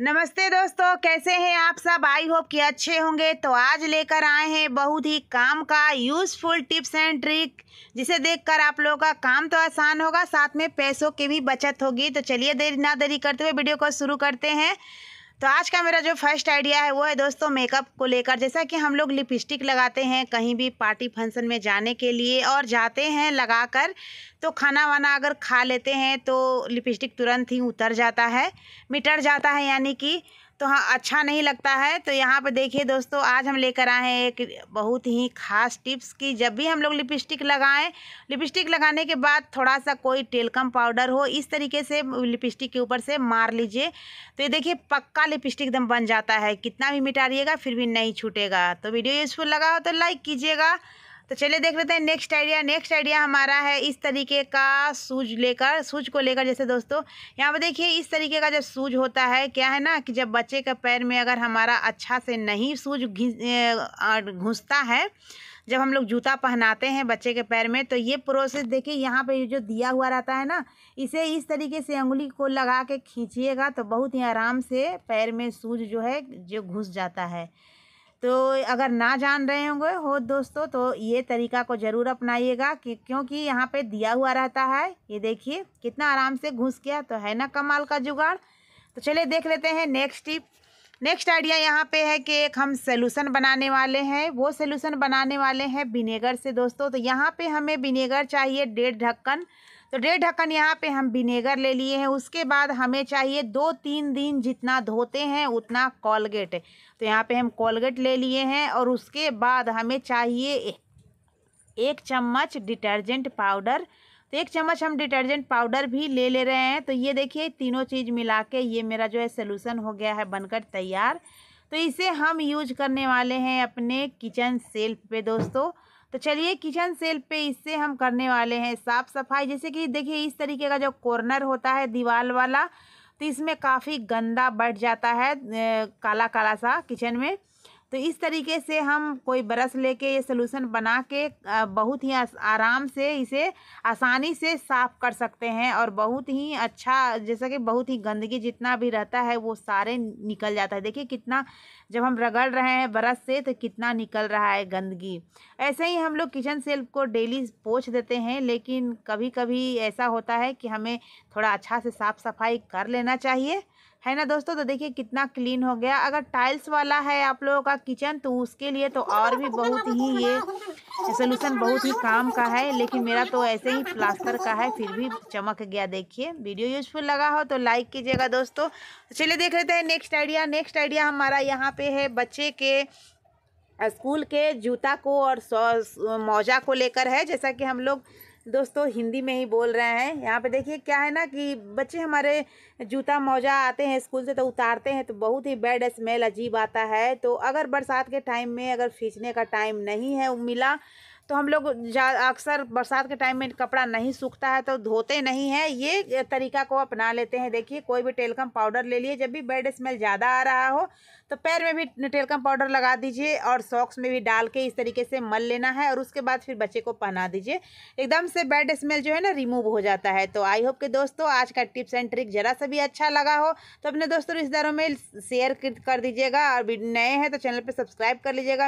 नमस्ते दोस्तों कैसे हैं आप सब आई होप कि अच्छे होंगे तो आज लेकर आए हैं बहुत ही काम का यूज़फुल टिप्स एंड ट्रिक जिसे देखकर आप लोगों का काम तो आसान होगा साथ में पैसों की भी बचत होगी तो चलिए देरी ना देरी करते हुए वीडियो को शुरू करते हैं तो आज का मेरा जो फर्स्ट आइडिया है वो है दोस्तों मेकअप को लेकर जैसा कि हम लोग लिपस्टिक लगाते हैं कहीं भी पार्टी फंक्शन में जाने के लिए और जाते हैं लगाकर तो खाना वाना अगर खा लेते हैं तो लिपस्टिक तुरंत ही उतर जाता है मिटर जाता है यानी कि तो हाँ अच्छा नहीं लगता है तो यहाँ पर देखिए दोस्तों आज हम लेकर आए हैं एक बहुत ही ख़ास टिप्स की जब भी हम लोग लिपस्टिक लगाएं लिपस्टिक लगाने के बाद थोड़ा सा कोई टेलकम पाउडर हो इस तरीके से लिपस्टिक के ऊपर से मार लीजिए तो ये देखिए पक्का लिपस्टिक एकदम बन जाता है कितना भी मिटारिएगा फिर भी नहीं छूटेगा तो वीडियो यूज़फुल लगा हो तो लाइक कीजिएगा तो चलिए देख लेते हैं नेक्स्ट आइडिया नेक्स्ट आइडिया हमारा है इस तरीके का सूज लेकर सूज को लेकर जैसे दोस्तों यहाँ पर देखिए इस तरीके का जब सूज होता है क्या है ना कि जब बच्चे के पैर में अगर हमारा अच्छा से नहीं सूज घुसता है जब हम लोग जूता पहनाते हैं बच्चे के पैर में तो ये प्रोसेस देखिए यहाँ पे जो दिया हुआ रहता है ना इसे इस तरीके से अंगुली को लगा के खींचिएगा तो बहुत ही आराम से पैर में सूज जो है जो घुस जाता है तो अगर ना जान रहे होंगे हो दोस्तों तो ये तरीका को ज़रूर अपनाइएगा कि क्योंकि यहाँ पे दिया हुआ रहता है ये देखिए कितना आराम से घुस गया तो है ना कमाल का जुगाड़ तो चलिए देख लेते हैं नेक्स्ट टिप नेक्स्ट आइडिया यहाँ पे है कि एक हम सोल्यूसन बनाने वाले हैं वो सोल्यूसन बनाने वाले हैं विनेगर से दोस्तों तो यहाँ पर हमें विनेगर चाहिए डेढ़ ढक्कन तो डेढ़ ढक्कन यहाँ पे हम विनेगर ले लिए हैं उसके बाद हमें चाहिए दो तीन दिन जितना धोते हैं उतना कॉलगेट तो यहाँ पे हम कॉलगेट ले लिए हैं और उसके बाद हमें चाहिए एक चम्मच डिटर्जेंट पाउडर तो एक चम्मच हम डिटर्जेंट पाउडर भी ले ले रहे हैं तो ये देखिए तीनों चीज़ मिला के ये मेरा जो है सोलूसन हो गया है बनकर तैयार तो इसे हम यूज करने वाले हैं अपने किचन सेल्फ पे दोस्तों तो चलिए किचन सेल पे इससे हम करने वाले हैं साफ़ सफाई जैसे कि देखिए इस तरीके का जो कॉर्नर होता है दीवार वाला तो इसमें काफ़ी गंदा बढ़ जाता है काला काला सा किचन में तो इस तरीके से हम कोई ब्रश लेके ये सोलूसन बना के बहुत ही आराम से इसे आसानी से साफ़ कर सकते हैं और बहुत ही अच्छा जैसा कि बहुत ही गंदगी जितना भी रहता है वो सारे निकल जाता है देखिए कितना जब हम रगड़ रहे हैं ब्रश से तो कितना निकल रहा है गंदगी ऐसे ही हम लोग किचन सेल्फ को डेली पोछ देते हैं लेकिन कभी कभी ऐसा होता है कि हमें थोड़ा अच्छा से साफ़ सफाई कर लेना चाहिए है ना दोस्तों तो देखिए कितना क्लीन हो गया अगर टाइल्स वाला है आप लोगों का किचन तो उसके लिए तो और भी बहुत ही ये सोल्यूशन बहुत ही काम का है लेकिन मेरा तो ऐसे ही प्लास्टर का है फिर भी चमक गया देखिए वीडियो यूजफुल लगा हो तो लाइक कीजिएगा दोस्तों चलिए देख लेते हैं नेक्स्ट आइडिया नेक्स्ट आइडिया हमारा यहाँ पे है बच्चे के स्कूल के जूता को और मौजा को लेकर है जैसा कि हम लोग दोस्तों हिंदी में ही बोल रहे हैं यहाँ पे देखिए क्या है ना कि बच्चे हमारे जूता मौजा आते हैं स्कूल से तो उतारते हैं तो बहुत ही बैड स्मेल अजीब आता है तो अगर बरसात के टाइम में अगर खींचने का टाइम नहीं है मिला तो हम लोग अक्सर बरसात के टाइम में कपड़ा नहीं सूखता है तो धोते नहीं हैं ये तरीका को अपना लेते हैं देखिए कोई भी टेलकम पाउडर ले लिए जब भी बेड स्मेल ज़्यादा आ रहा हो तो पैर में भी टेलकम पाउडर लगा दीजिए और सॉक्स में भी डाल के इस तरीके से मल लेना है और उसके बाद फिर बच्चे को पहना दीजिए एकदम से बैड स्मेल जो है ना रिमूव हो जाता है तो आई होप के दोस्तों आज का टिप्स एंड ट्रिक ज़रा सा भी अच्छा लगा हो तो अपने दोस्तों रिश्तेदारों में शेयर कर दीजिएगा और नए हैं तो चैनल पर सब्सक्राइब कर लीजिएगा